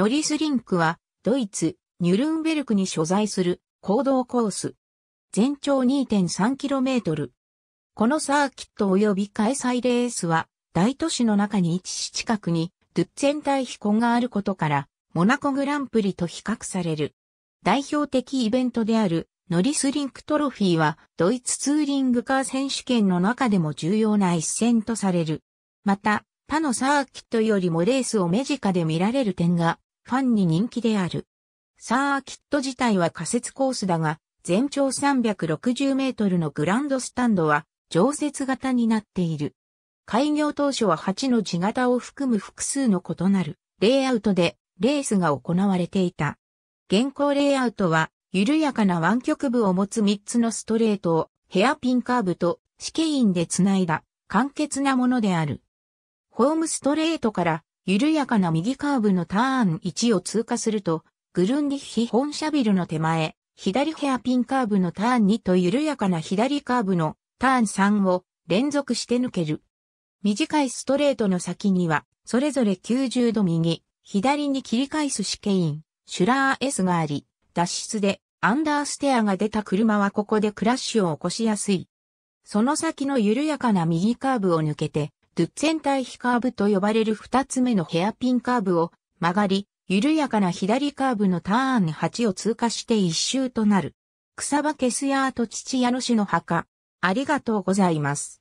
ノリスリンクは、ドイツ、ニュルンベルクに所在する行動コース。全長 2.3km。このサーキット及び開催レースは、大都市の中に位置し近くに、ドゥッツェン対比湖があることから、モナコグランプリと比較される。代表的イベントである、ノリスリンクトロフィーは、ドイツツーリングカー選手権の中でも重要な一戦とされる。また、他のサーキットよりもレースを目近で見られる点がファンに人気である。サーキット自体は仮設コースだが、全長360メートルのグランドスタンドは常設型になっている。開業当初は8の字型を含む複数の異なるレイアウトでレースが行われていた。現行レイアウトは緩やかな湾曲部を持つ3つのストレートをヘアピンカーブと試験インでつないだ簡潔なものである。ホームストレートから緩やかな右カーブのターン1を通過すると、グルンディッヒ本社ビルの手前、左ヘアピンカーブのターン2と緩やかな左カーブのターン3を連続して抜ける。短いストレートの先には、それぞれ90度右、左に切り返す試験員、シュラー S があり、脱出でアンダーステアが出た車はここでクラッシュを起こしやすい。その先の緩やかな右カーブを抜けて、ドゥッツェン対比カーブと呼ばれる二つ目のヘアピンカーブを曲がり、緩やかな左カーブのターン8を通過して一周となる。草場ケスヤート父屋の死の墓。ありがとうございます。